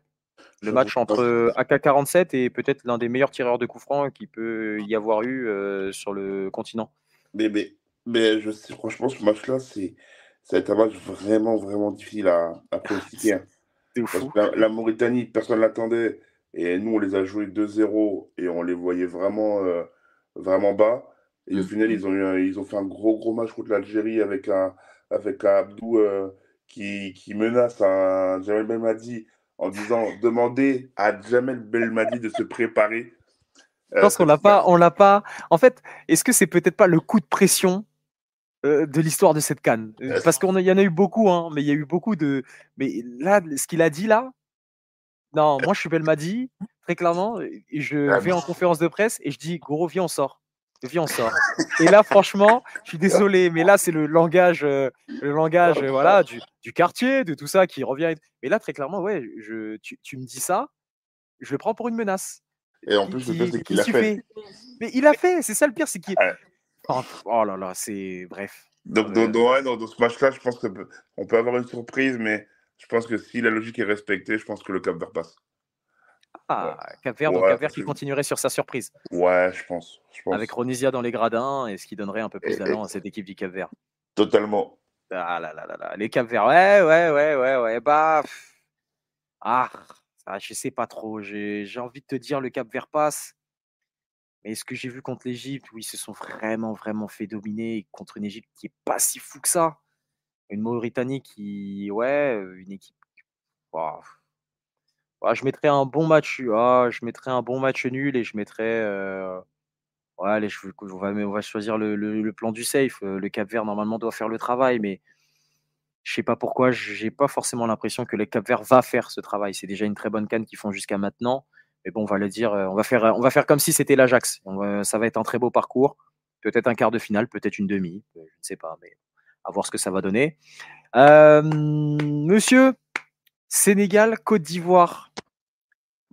Le match entre AK-47 et peut-être l'un des meilleurs tireurs de coups francs qui peut y avoir eu euh, sur le continent. Mais, mais, je sais, franchement, ce match-là, c'est un match vraiment, vraiment difficile à, à hein. la, Mauritanie, personne ne l'attendait. Et nous, on les a joués 2-0 et on les voyait vraiment, euh, vraiment bas. Et au mm, final, mm. ils ont, eu ils ont fait un gros, gros match contre l'Algérie avec un, avec un Abdou euh, qui, qui, menace un Jamel Belmadi en disant demandez à Jamel Belmadi de se préparer. je pense euh, qu'on l'a pas, on l'a pas. En fait, est-ce que c'est peut-être pas le coup de pression euh, de l'histoire de cette canne euh, Parce qu'il y en a eu beaucoup, hein, mais il y a eu beaucoup de. Mais là, ce qu'il a dit là, non, moi je suis Belmadi, très clairement. Et je ah, vais en conférence de presse et je dis, gros, viens, on sort. Viens, on Et là, franchement, je suis désolé, mais là, c'est le langage, euh, le langage euh, voilà, du, quartier, de tout ça qui revient. Mais là, très clairement, ouais, tu, me dis ça, je le prends pour une menace. Et en plus, il, le qu'il a fait. Mais il a fait, c'est ça le pire, c'est qu'il. Oh, oh, là là, c'est. Bref. Donc, euh. dans, ce match-là, je pense qu'on peut, avoir une surprise, mais je pense que si la logique est respectée, je pense que le Cap va ah, Cap-Vert, donc Cap-Vert qui continuerait sur sa surprise. Ouais, je pense. Avec Ronisia dans les gradins et ce qui donnerait un peu plus d'allant à cette équipe du Cap-Vert. Totalement. Ah là là là là, les Cap-Vert, ouais, ouais, ouais, ouais, ouais, bah. Ah, je je sais pas trop. J'ai envie de te dire le Cap-Vert passe. Mais ce que j'ai vu contre l'Égypte, oui, ils se sont vraiment, vraiment fait dominer contre une Égypte qui est pas si fou que ça. Une Mauritanie qui, ouais, une équipe. waouh ah, je mettrai un bon match, ah, je mettrai un bon match nul et je mettrai. Euh, on, va, choisir le, plan du safe. Euh, le Cap Vert normalement doit faire le travail, mais je sais pas pourquoi, j'ai pas forcément l'impression que le Cap Vert va faire ce travail. C'est déjà une très bonne canne qu'ils font jusqu'à maintenant. Mais bon, on va le dire, euh, on va faire, on va faire comme si c'était l'Ajax. Ça va être un très beau parcours, peut-être un quart de finale, peut-être une demi, je ne sais pas, mais à voir ce que ça va donner. monsieur, Sénégal, Côte d'Ivoire.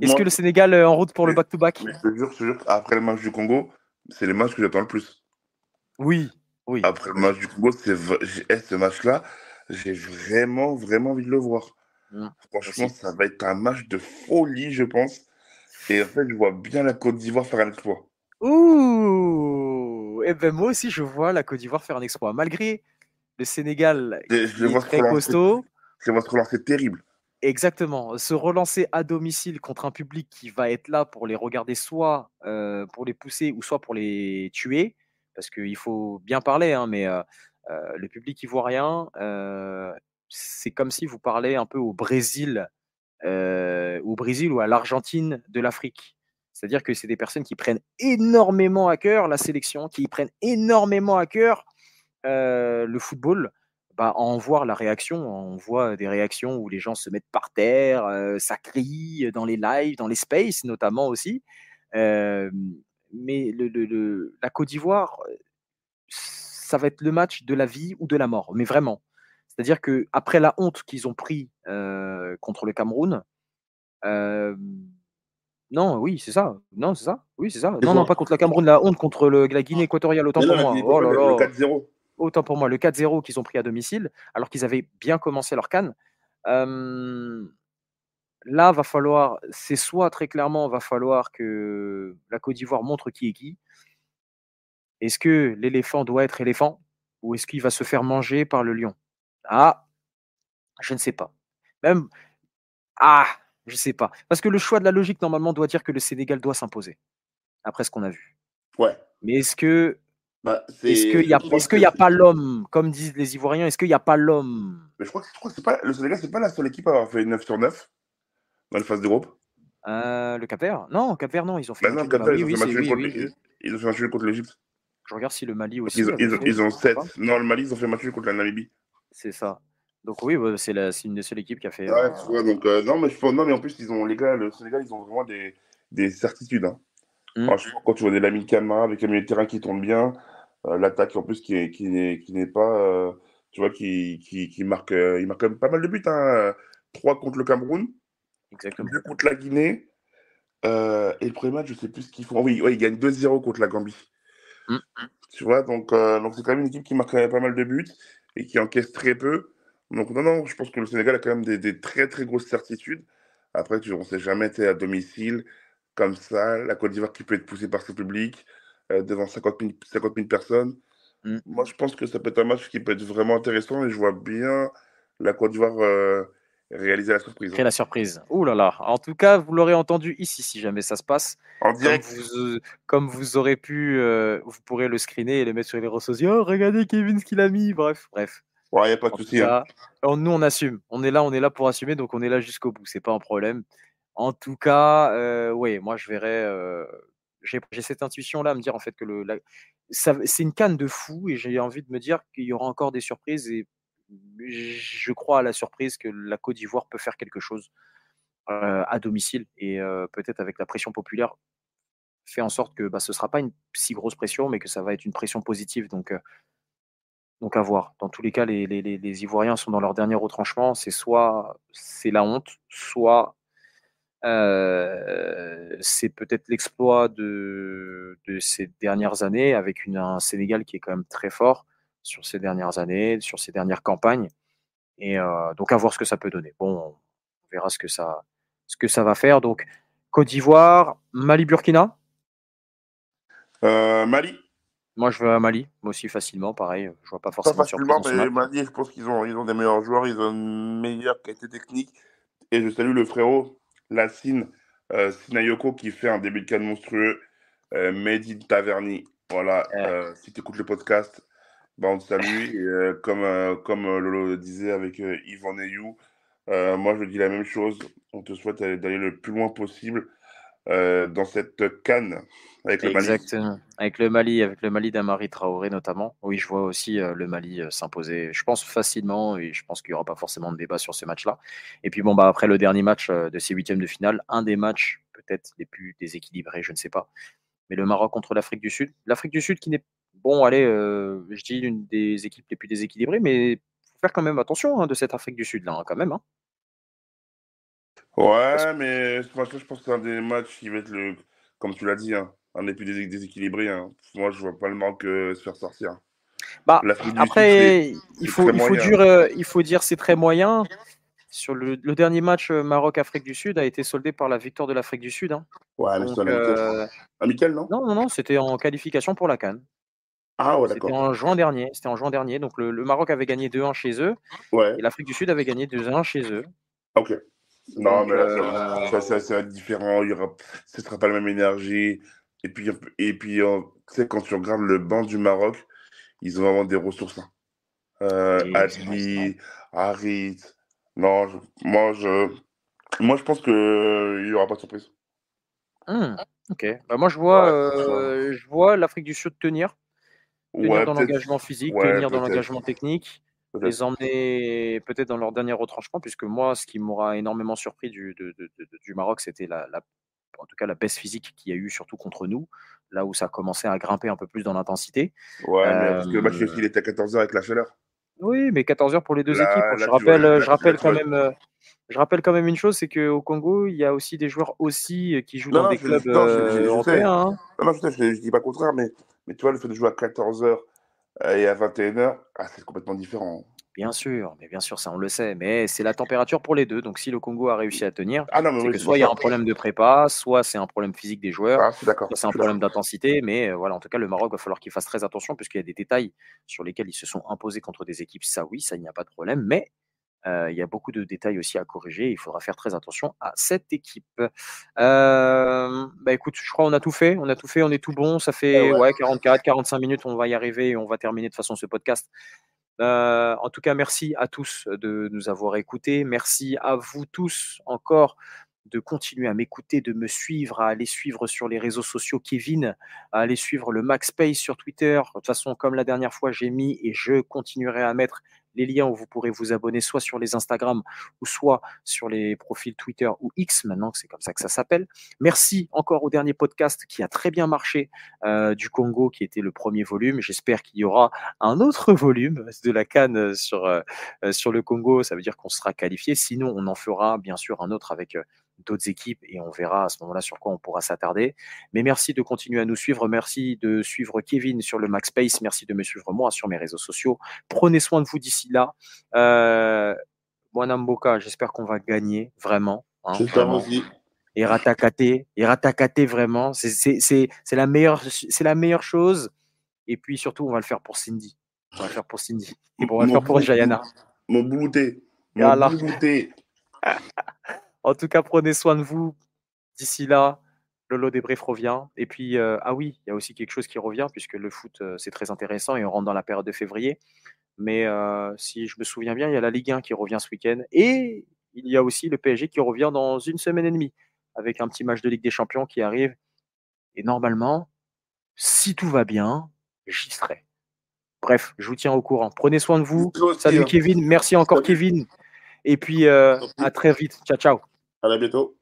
Est-ce que le Sénégal est euh, en route pour le back-to-back Je te jure, je jure, après le match du Congo, c'est le match que j'attends le plus. Oui, oui. Après le match du Congo, c'est eh, ce match-là, j'ai vraiment, vraiment envie de le voir. Mm. Franchement, ça va être un match de folie, je pense. Et en fait, je vois bien la Côte d'Ivoire faire un exploit. Ouh Et eh ben moi aussi, je vois la Côte d'Ivoire faire un exploit. Malgré le Sénégal, je, qui très costaud. Je vois terrible. Exactement. Se relancer à domicile contre un public qui va être là pour les regarder, soit pour les pousser ou soit pour les tuer, parce qu'il faut bien parler, hein, mais euh, le public ivoirien, c'est comme si vous parlez un peu au Brésil, au Brésil ou à l'Argentine de l'Afrique. C'est-à-dire que c'est des personnes qui prennent énormément à cœur la sélection, qui prennent énormément à cœur le football bah, en voir la réaction. On voit des réactions où les gens se mettent par terre, ça crie dans les lives, dans les spaces notamment aussi. mais le, la Côte d'Ivoire, ça va être le match de la vie ou de la mort, mais vraiment. C'est-à-dire que après la honte qu'ils ont pris contre le Cameroun, non, oui, c'est ça. Non, c'est ça. Oui, c'est ça. Non, non, pas contre le Cameroun, la honte contre la ah. Guinée équatoriale, autant pour moi. Oh là là autant pour moi, le 4-0 qu'ils ont pris à domicile, alors qu'ils avaient bien commencé leur canne. là, va falloir, c'est soit très clairement, va falloir que la Côte d'Ivoire montre qui est qui. Est-ce que l'éléphant doit être éléphant ou est-ce qu'il va se faire manger par le lion Ah, je ne sais pas. Même, ah, je ne sais pas. Parce que le choix de la logique, normalement, doit dire que le Sénégal doit s'imposer, après ce qu'on a vu. Ouais. Mais est-ce que bah, est-ce qu'il n'y a, pas l'homme, comme disent les Ivoiriens, est-ce qu'il n'y a pas l'homme je, je crois que, pas, le Sénégal, ce n'est pas la seule équipe à avoir fait 9 sur 9 dans la phase de groupe. Euh, le Cap-Vert Non, Cap-Vert, non, ils ont fait. Bah non, Cap-Vert, ils, ont fait match contre l'Égypte. Je regarde si le Mali aussi. Ils ont, ils 7. Non, le Mali, ils ont fait match contre la Namibie. C'est ça. Donc oui, bah, c'est une des seules équipes qui a fait. Ouais, euh, ouais, donc, euh, non, mais non, mais en plus, ils ont, les gars, le Sénégal, ils ont vraiment des, des certitudes. Hein. Mmh. quand tu vois des Lamine avec un milieu de terrain qui tourne bien, euh, l'attaque, en plus, qui, qui, n'est, pas. Euh, tu vois, qui, qui, marque, euh, il marque quand même pas mal de buts. Hein. 3 contre le Cameroun. Exactement. 2 contre la Guinée. et le premier match, je sais plus ce qu'ils font. Oui, il ils gagnent 2-0 contre la Gambie. Hum, hum. Tu vois, donc donc c'est quand même une équipe qui marque pas mal de buts et qui encaisse très peu. Donc non, non, je pense que le Sénégal a quand même des, très très grosses certitudes. Après, tu, on ne sait jamais, tu à domicile, comme ça, la Côte d'Ivoire qui peut être poussée par ses public… Euh, devant 50 000, personnes. Mm. Moi, je pense que ça peut être un match qui peut être vraiment intéressant et je vois bien la Côte d'Ivoire euh, réaliser la surprise. Créer hein. la surprise. Ouh là là. En tout cas, vous l'aurez entendu ici si jamais ça se passe. En direct. Euh, comme vous, aurez pu, vous pourrez le screener et le mettre sur les réseaux sociaux. Oh, regardez Kevin ce qu'il a mis. Bref, bref. Ouais, il n'y a pas de souci. Hein. Nous, on assume. On est là, on est là pour assumer, donc on est là jusqu'au bout. C'est pas un problème. En tout cas, oui, moi je verrai j'ai cette intuition-là à me dire en fait que le, c'est une canne de fou et j'ai envie de me dire qu'il y aura encore des surprises et je crois à la surprise que la Côte d'Ivoire peut faire quelque chose euh, à domicile et euh, peut-être avec la pression populaire fait en sorte que bah, ce ne sera pas une si grosse pression mais que ça va être une pression positive donc euh, donc à voir. Dans tous les cas, les, les Ivoiriens sont dans leur dernier retranchement. C'est soit c'est la honte, soit euh, c'est peut-être l'exploit de, de, ces dernières années avec une, un Sénégal qui est quand même très fort sur ces dernières années, sur ces dernières campagnes. Et euh, donc à voir ce que ça peut donner. Bon, on verra ce que ça, ce que ça va faire. Donc Côte d'Ivoire, Mali-Burkina euh, Mali. Moi, je veux à Mali, moi aussi facilement, pareil. Je vois pas forcément. Pas facilement, mais Mali, je pense qu'ils ont, ils ont des meilleurs joueurs, ils ont une meilleure qualité technique. Et je salue le frérot Lacine euh, Sinayoko qui fait un début de canne monstrueux. Euh, Taverni, voilà, euh, si tu écoutes le podcast, bah on te salue. Euh, comme, euh, comme Lolo disait avec Yvan euh, moi je dis la même chose. On te souhaite d'aller le plus loin possible. Euh, dans cette canne avec le Mali. Avec le Mali, avec le Mali d'Amari Traoré notamment. Oui, je vois aussi euh, le Mali euh, s'imposer, je pense facilement, et je pense qu'il n'y aura pas forcément de débat sur ce match-là. Et puis bon, bah, après le dernier match de ces huitièmes de finale, un des matchs peut-être les plus déséquilibrés, je ne sais pas. Mais le Maroc contre l'Afrique du Sud. L'Afrique du Sud qui n'est, bon, allez, je dis une des équipes les plus déséquilibrées, mais faut faire quand même attention hein, de cette Afrique du Sud-là, hein, quand même. Hein. Ouais, mais je pense que c'est un des matchs qui va être le, comme tu l'as dit, hein, un des plus hein. Moi, je vois pas le manque euh, se faire sortir. Bah, après, il faut, euh, il, faut dire, c'est très moyen. Sur le, dernier match euh, Maroc-Afrique du Sud a été soldé par la victoire de l'Afrique du Sud. Hein. Ouais, mais c'est un amical. non non, non, non, c'était en qualification pour la Cannes. Ah ouais, C'était en juin dernier. C'était en juin dernier. Donc le, Maroc avait gagné 2-1 chez eux Ouais, et l'Afrique du Sud avait gagné 2-1 chez eux. ok. Non, mais ça, euh, différent. Il ce ne sera pas la même énergie. Et puis, et puis tu sais, quand tu regardes le banc du Maroc, ils ont vraiment des ressources. Hein. Euh, mm, Adli, Harit. Non, moi, je, moi, je pense qu'il n'y aura pas de surprise. Hmm, ah. ok. Bah, moi, je vois, euh, je vois l'Afrique du Sud tenir. Tenir dans l'engagement physique, tenir dans l'engagement technique les emmener peut-être dans leur dernier retranchement, puisque moi, ce qui m'aura énormément surpris du, du Maroc, c'était la, la, en tout cas la baisse physique qu'il y a eu, surtout contre nous, là où ça commençait à grimper un peu plus dans l'intensité. Ouais, parce que le match, euh, il était à 14h avec la chaleur. Oui, mais 14 h pour les deux équipes. Hein. je, rappelle, je, rappelle quand même, euh, je rappelle quand même une chose, c'est qu'au Congo, il y a aussi des joueurs aussi euh, qui jouent dans des clubs je, dis pas contraire, mais, mais tu vois, le fait de jouer à 14 heures et à 21h, ah, c'est complètement différent. Bien sûr, mais bien sûr, ça on le sait. Mais c'est la température pour les deux. Donc si le Congo a réussi à tenir, ah que soit il y a un problème de prépa, soit c'est un problème physique des joueurs, ah, soit c'est un problème d'intensité. Mais euh, voilà, en tout cas, le Maroc va falloir qu'il fasse très attention puisqu'il y a des détails sur lesquels ils se sont imposés contre des équipes. Ça oui, ça il n'y a pas de problème. Mais euh, il y a beaucoup de détails aussi à corriger. Il faudra faire très attention à cette équipe. Euh, bah écoute, je crois qu'on a tout fait. On a tout fait. On est tout bon. Ça ben fait 44, 45 minutes. On va y arriver on va terminer de façon ce podcast. Euh, en tout cas, merci à tous de nous avoir écoutés. Merci à vous tous encore de continuer à m'écouter, de me suivre, à aller suivre sur les réseaux sociaux Kevin, à aller suivre le Max Pay sur Twitter. De toute façon, comme la dernière fois, j'ai mis et je continuerai à mettre les liens où vous pourrez vous abonner soit sur les Instagram ou soit sur les profils Twitter ou X, maintenant que c'est comme ça que ça s'appelle. Merci encore au dernier podcast qui a très bien marché euh, du Congo, qui était le premier volume. J'espère qu'il y aura un autre volume de la canne euh, sur, euh, sur le Congo. Ça veut dire qu'on sera qualifié. Sinon, on en fera bien sûr un autre avec d'autres équipes et on verra à ce moment-là sur quoi on pourra s'attarder. Mais merci de continuer à nous suivre. Merci de suivre Kevin sur le Max Merci de me suivre moi sur mes réseaux sociaux. Prenez soin de vous d'ici là. Euh, Mboka, j'espère qu'on va gagner vraiment. Hein, Et ratakate, et ratakate vraiment. C'est la meilleure, c'est la meilleure chose. Et puis surtout, on va le faire pour Cindy. On va le faire pour Cindy. Et on va le faire pour Jayana. Mon boulouté. Mon boulouté. En tout cas, prenez soin de vous. D'ici là, le lot des briefs revient. Et puis, euh, ah oui, il y a aussi quelque chose qui revient, puisque le foot, euh, c'est très intéressant et on rentre dans la période de février. Mais euh, si je me souviens bien, il y a la Ligue 1 qui revient ce week-end. Et il y a aussi le PSG qui revient dans une semaine et demie, avec un petit match de Ligue des Champions qui arrive. Et normalement, si tout va bien, j'y serai. Bref, je vous tiens au courant. Prenez soin de vous. Salut Kevin. Merci encore Kevin. Et puis à très vite. Ciao, ciao. À bientôt.